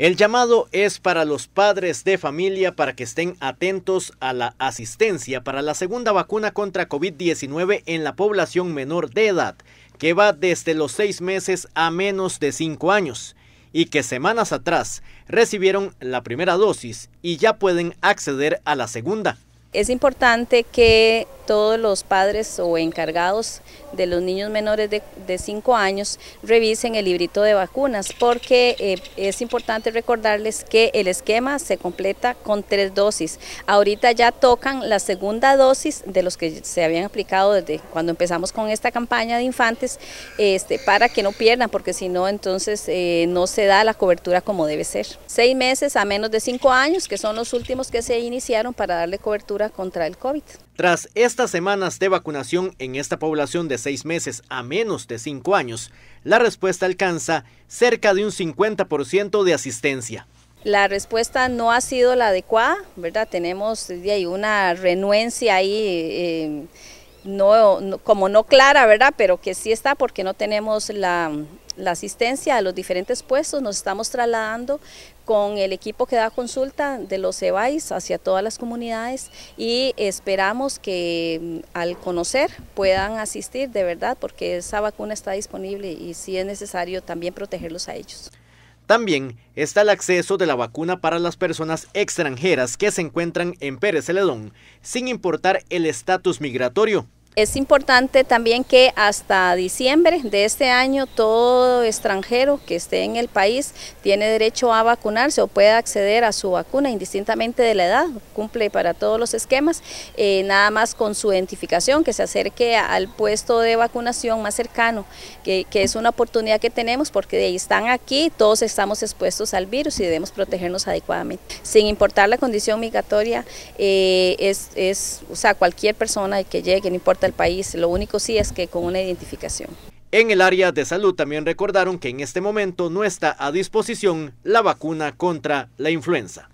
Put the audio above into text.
El llamado es para los padres de familia para que estén atentos a la asistencia para la segunda vacuna contra COVID-19 en la población menor de edad, que va desde los seis meses a menos de cinco años y que semanas atrás recibieron la primera dosis y ya pueden acceder a la segunda. Es importante que todos los padres o encargados de los niños menores de 5 años revisen el librito de vacunas, porque eh, es importante recordarles que el esquema se completa con tres dosis. Ahorita ya tocan la segunda dosis de los que se habían aplicado desde cuando empezamos con esta campaña de infantes, este, para que no pierdan, porque si no, entonces eh, no se da la cobertura como debe ser. Seis meses a menos de cinco años, que son los últimos que se iniciaron para darle cobertura contra el COVID. Tras estas semanas de vacunación en esta población de seis meses a menos de cinco años, la respuesta alcanza cerca de un 50% de asistencia. La respuesta no ha sido la adecuada, ¿verdad? Tenemos una renuencia ahí. Eh, como no clara, ¿verdad? Pero que sí está porque no tenemos la, la asistencia a los diferentes puestos, nos estamos trasladando con el equipo que da consulta de los EBAIS hacia todas las comunidades y esperamos que mm, al conocer puedan asistir de verdad porque esa vacuna está disponible y si es necesario también protegerlos a ellos. También está el acceso de la vacuna para las personas extranjeras que se encuentran en Pérez Celedón, sin importar el estatus migratorio. Es importante también que hasta diciembre de este año todo extranjero que esté en el país tiene derecho a vacunarse o pueda acceder a su vacuna indistintamente de la edad, cumple para todos los esquemas, eh, nada más con su identificación, que se acerque al puesto de vacunación más cercano, que, es una oportunidad que tenemos porque de ahí están aquí, todos estamos expuestos al virus y debemos protegernos adecuadamente. Sin importar la condición migratoria, eh, es, es, cualquier persona que llegue, no importa el país, lo único sí es que con una identificación. En el área de salud también recordaron que en este momento no está a disposición la vacuna contra la influenza.